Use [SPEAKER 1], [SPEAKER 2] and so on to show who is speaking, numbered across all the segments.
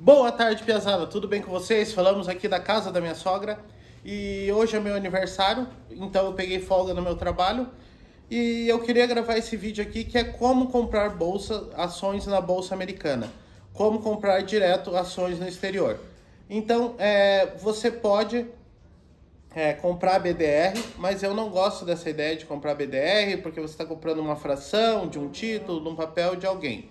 [SPEAKER 1] Boa tarde, Piazada. Tudo bem com vocês? Falamos aqui da casa da minha sogra e hoje é meu aniversário, então eu peguei folga no meu trabalho e eu queria gravar esse vídeo aqui que é como comprar bolsa, ações na bolsa americana, como comprar direto ações no exterior. Então, é, você pode é, comprar BDR, mas eu não gosto dessa ideia de comprar BDR, porque você está comprando uma fração de um título, de um papel de alguém.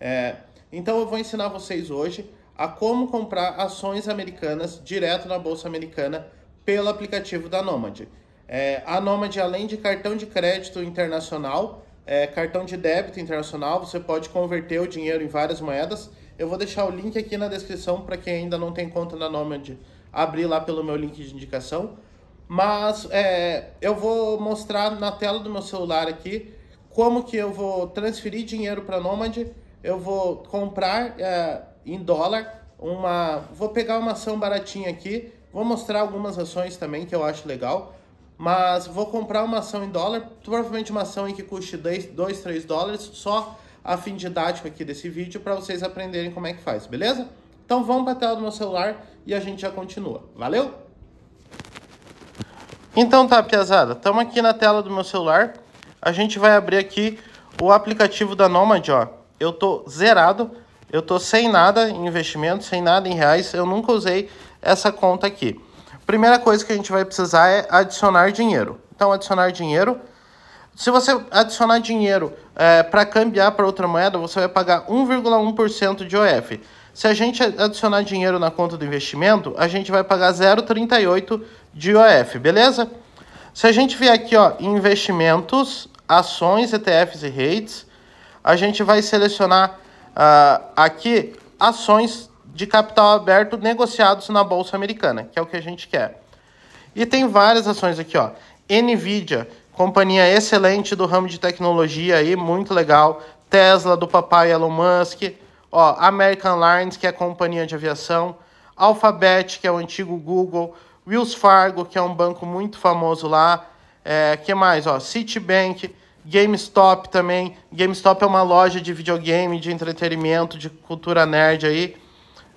[SPEAKER 1] É, então eu vou ensinar vocês hoje a como comprar ações americanas direto na bolsa americana pelo aplicativo da Nomad. É, a Nomad, além de cartão de crédito internacional, é, cartão de débito internacional, você pode converter o dinheiro em várias moedas. Eu vou deixar o link aqui na descrição para quem ainda não tem conta na Nomad abrir lá pelo meu link de indicação. Mas é, eu vou mostrar na tela do meu celular aqui como que eu vou transferir dinheiro para Nomad. Eu vou comprar é, em dólar. Uma, vou pegar uma ação baratinha aqui, vou mostrar algumas ações também que eu acho legal. Mas vou comprar uma ação em dólar, provavelmente uma ação em que custe 2, 3 dólares, só a fim didático aqui desse vídeo para vocês aprenderem como é que faz, beleza? Então vamos para a tela do meu celular e a gente já continua. Valeu? Então tá, piazada, estamos aqui na tela do meu celular. A gente vai abrir aqui o aplicativo da Nomad, ó. Eu tô zerado eu tô sem nada em investimento, sem nada em reais, eu nunca usei essa conta aqui. Primeira coisa que a gente vai precisar é adicionar dinheiro. Então, adicionar dinheiro. Se você adicionar dinheiro é, para cambiar para outra moeda, você vai pagar 1,1% de OF. Se a gente adicionar dinheiro na conta do investimento, a gente vai pagar 0,38% de OF, beleza? Se a gente vier aqui ó, em investimentos, ações, ETFs e REITs, a gente vai selecionar uh, aqui ações de capital aberto negociados na Bolsa Americana, que é o que a gente quer. E tem várias ações aqui, ó. Nvidia, companhia excelente do ramo de tecnologia aí, muito legal. Tesla do papai Elon Musk, ó, American Airlines, que é companhia de aviação, Alphabet, que é o antigo Google, Wells Fargo, que é um banco muito famoso lá, é, que mais, ó, Citibank, GameStop também. GameStop é uma loja de videogame, de entretenimento, de cultura nerd aí.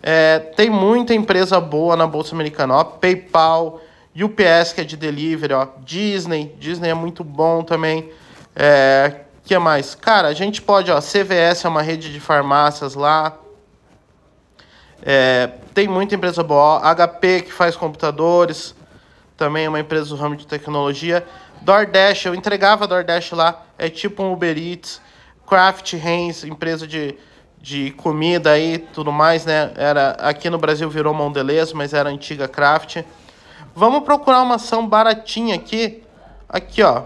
[SPEAKER 1] É, tem muita empresa boa na Bolsa Americana, ó. PayPal, UPS, que é de delivery, ó. Disney, Disney é muito bom também. É, que mais? Cara, a gente pode, ó. CVS é uma rede de farmácias lá. É, tem muita empresa boa. HP, que faz computadores, também é uma empresa do ramo de tecnologia. DoorDash, eu entregava DoorDash lá, é tipo um Uber Eats, Kraft Heinz, empresa de, de comida aí, tudo mais, né? Era aqui no Brasil virou Mondelez, mas era antiga Kraft. Vamos procurar uma ação baratinha aqui. Aqui, ó.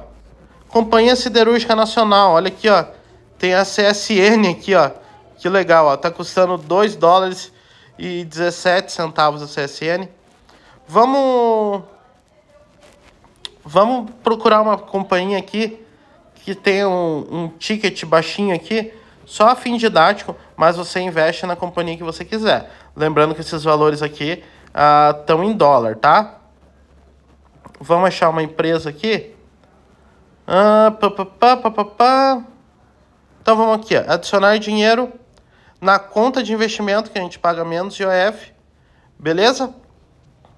[SPEAKER 1] Companhia Siderúrgica Nacional, olha aqui, ó. Tem a CSN aqui, ó. Que legal, ó. Tá custando 2 dólares e 17 centavos a CSN. Vamos Vamos procurar uma companhia aqui que tem um, um ticket baixinho aqui, só a fim didático, mas você investe na companhia que você quiser. Lembrando que esses valores aqui estão ah, uh, em dólar, tá? Vamos achar uma empresa aqui. Ah, pá, pá, pá, pá, pá. Então vamos aqui, ó. adicionar dinheiro na conta de investimento, que a gente paga menos IOF, beleza?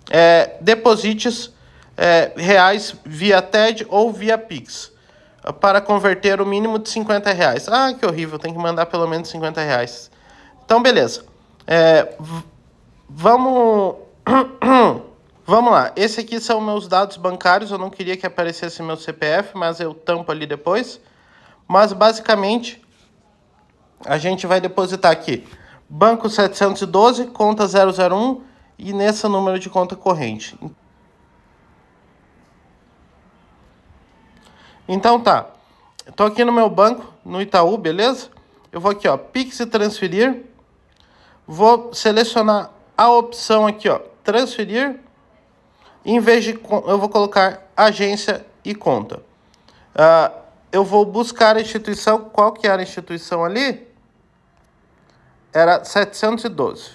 [SPEAKER 1] É, deposites é, reais via TED ou via Pix para converter o mínimo de 50 reais. Ah, que horrível, tem que mandar pelo menos 50 reais. Então, beleza. É, vamos... vamos lá. Esse aqui são meus dados bancários. Eu não queria que aparecesse meu CPF, mas eu tampo ali depois. Mas, basicamente, a gente vai depositar aqui. Banco 712, conta 001 e nesse número de conta corrente. Então tá. Estou aqui no meu banco, no Itaú, beleza? Eu vou aqui, ó, Pix e transferir. Vou selecionar a opção aqui, ó, transferir. Em vez de, eu vou colocar agência e conta. Uh, eu vou buscar a instituição. Qual que era a instituição ali? Era 712.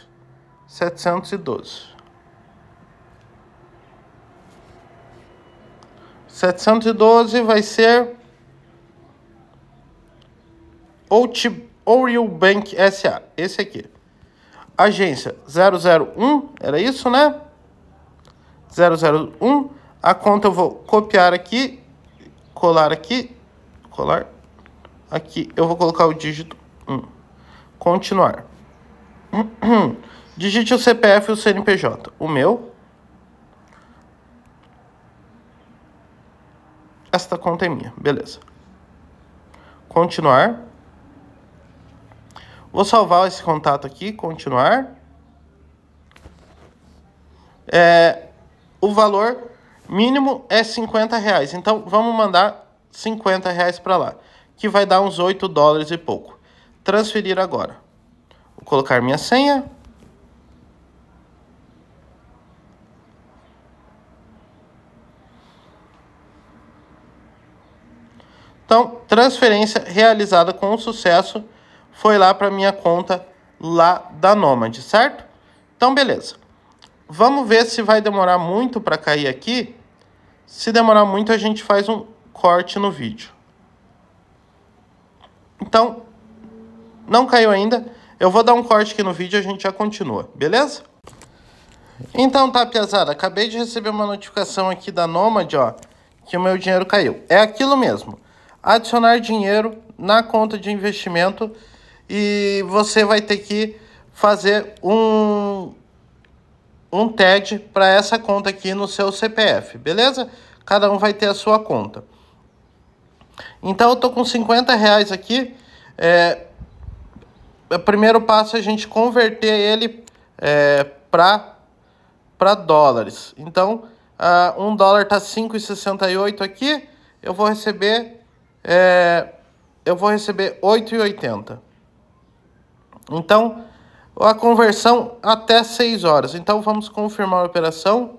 [SPEAKER 1] 712. 712 vai ser Oriel Bank SA, esse aqui. Agência 001, era isso, né? 001. A conta eu vou copiar aqui, colar aqui, colar. Aqui eu vou colocar o dígito 1. Continuar. Digite o CPF e o CNPJ. O meu Esta conta é minha, beleza. Continuar. Vou salvar esse contato aqui, continuar. É, o valor mínimo é 50 reais. Então, vamos mandar 50 reais para lá, que vai dar uns 8 dólares e pouco. Transferir agora. Vou colocar minha senha. Então, transferência realizada com sucesso foi lá para minha conta lá da Nomad, certo? Então, beleza. Vamos ver se vai demorar muito para cair aqui. Se demorar muito, a gente faz um corte no vídeo. Então, não caiu ainda. Eu vou dar um corte aqui no vídeo e a gente já continua, beleza? Então tá, piazada, acabei de receber uma notificação aqui da Nomad, ó, que o meu dinheiro caiu. É aquilo mesmo adicionar dinheiro na conta de investimento e você vai ter que fazer um, um TED para essa conta aqui no seu CPF, beleza? Cada um vai ter a sua conta. Então eu tô com 50 reais aqui. É, é, o primeiro passo é a gente converter ele é, para para dólares. Então, uh, um dólar tá 5,68 aqui, eu vou receber é, eu vou receber 8,80. Então, a conversão até 6 horas. Então, vamos confirmar a operação.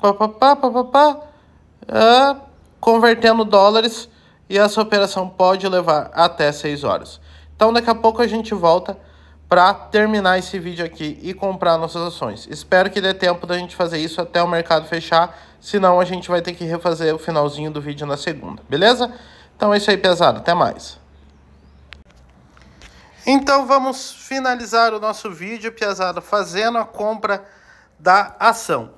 [SPEAKER 1] Pá, pá, pá, pá, pá, é, convertendo dólares e essa operação pode levar até 6 horas. Então, daqui a pouco a gente volta para terminar esse vídeo aqui e comprar nossas ações. Espero que dê tempo da gente fazer isso até o mercado fechar, senão a gente vai ter que refazer o finalzinho do vídeo na segunda, beleza? Então é isso aí, pesado. Até mais. Então vamos finalizar o nosso vídeo, Piazada, fazendo a compra da ação.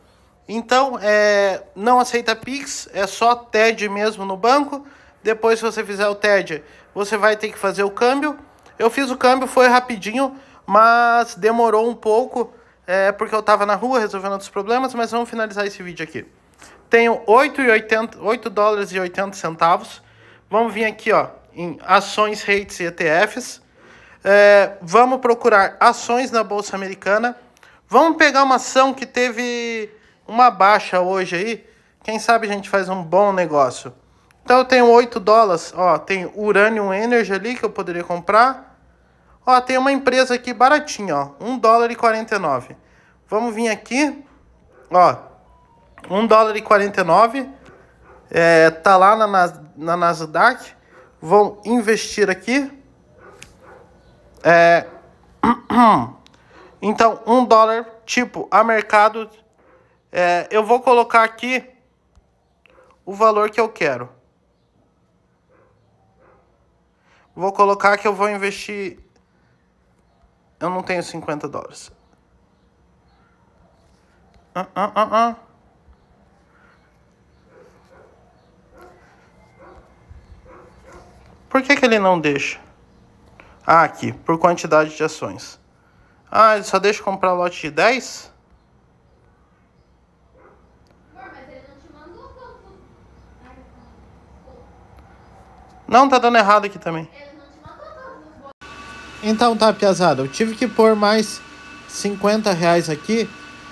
[SPEAKER 1] Então, é, não aceita Pix, é só TED mesmo no banco. Depois, se você fizer o TED, você vai ter que fazer o câmbio. Eu fiz o câmbio, foi rapidinho, mas demorou um pouco, é, porque eu estava na rua resolvendo outros problemas, mas vamos finalizar esse vídeo aqui. Tenho 8, 80, 8 dólares e 80 centavos. Vamos vir aqui ó, em ações, REITs e ETFs. É, vamos procurar ações na Bolsa Americana. Vamos pegar uma ação que teve uma baixa hoje aí. Quem sabe a gente faz um bom negócio. Então eu tenho 8 dólares, ó, tem Uranium Energy ali que eu poderia comprar. Ó, tem uma empresa aqui baratinha, ó. 1 dólar e 49. Vamos vir aqui. Ó. 1 dólar e 49. É, tá lá na, na, Nasdaq. Vão investir aqui. É... Então, 1 dólar, tipo, a mercado... É, eu vou colocar aqui o valor que eu quero. Vou colocar que eu vou investir eu não tenho 50 dólares. Ah, ah, ah, ah. Por que, que ele não deixa? Ah, aqui, por quantidade de ações. Ah, ele só deixa comprar lote de 10? Não, tá dando errado aqui também. Então tá, piazada, eu tive que pôr mais 50 reais aqui,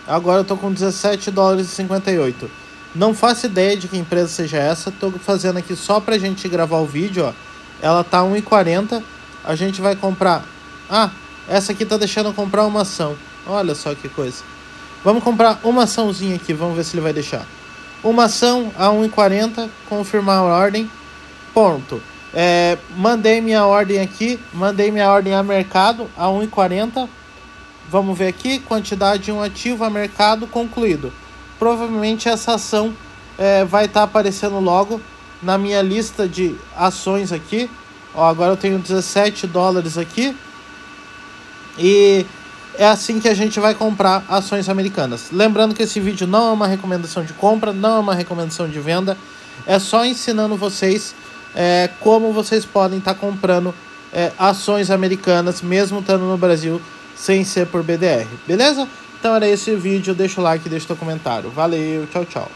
[SPEAKER 1] agora eu tô com 17 dólares e 58. Não faço ideia de que empresa seja essa, tô fazendo aqui só pra gente gravar o vídeo, ó. Ela tá 1,40, a gente vai comprar... Ah, essa aqui tá deixando comprar uma ação, olha só que coisa. Vamos comprar uma açãozinha aqui, vamos ver se ele vai deixar. Uma ação a 1,40, confirmar a ordem, ponto. É, mandei minha ordem aqui, mandei minha ordem a mercado a 1,40. Vamos ver aqui, quantidade de um ativo a mercado concluído. Provavelmente essa ação é, vai estar tá aparecendo logo na minha lista de ações aqui. Ó, agora eu tenho 17 dólares aqui. E é assim que a gente vai comprar ações americanas. Lembrando que esse vídeo não é uma recomendação de compra, não é uma recomendação de venda. É só ensinando vocês é, como vocês podem estar tá comprando é, ações americanas, mesmo estando no Brasil, sem ser por BDR. Beleza? Então era esse o vídeo. Deixa o like, deixa o comentário. Valeu, tchau, tchau.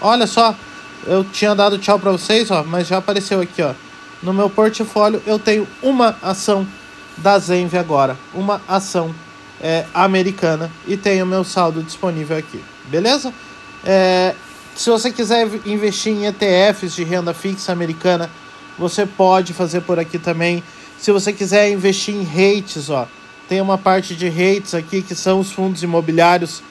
[SPEAKER 1] Olha só, eu tinha dado tchau para vocês, ó, mas já apareceu aqui, ó. No meu portfólio eu tenho uma ação da Zenv agora, uma ação é, americana e tenho meu saldo disponível aqui, beleza? É, se você quiser investir em ETFs de renda fixa americana, você pode fazer por aqui também. Se você quiser investir em REITs, ó, tem uma parte de REITs aqui que são os fundos imobiliários,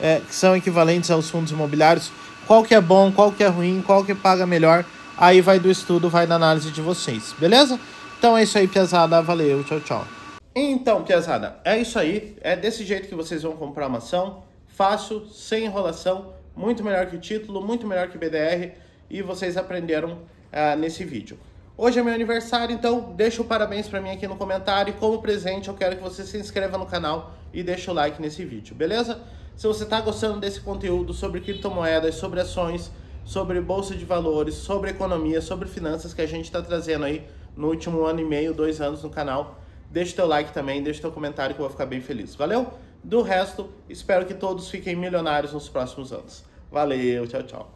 [SPEAKER 1] é, que são equivalentes aos fundos imobiliários. Qual que é bom, qual que é ruim, qual que paga melhor, aí vai do estudo, vai da análise de vocês, beleza? Então é isso aí, Piazada. Valeu, tchau, tchau. Então, Piazada, é isso aí. É desse jeito que vocês vão comprar uma ação. Fácil, sem enrolação muito melhor que título, muito melhor que BDR e vocês aprenderam ah, nesse vídeo. Hoje é meu aniversário, então deixa o parabéns para mim aqui no comentário e como presente eu quero que você se inscreva no canal e deixe o like nesse vídeo, beleza? Se você está gostando desse conteúdo sobre criptomoedas, sobre ações, sobre bolsa de valores, sobre economia, sobre finanças que a gente está trazendo aí no último ano e meio, dois anos no canal, deixa o teu like também, deixa o teu comentário que eu vou ficar bem feliz. Valeu? Do resto, espero que todos fiquem milionários nos próximos anos. Valeu, tchau, tchau.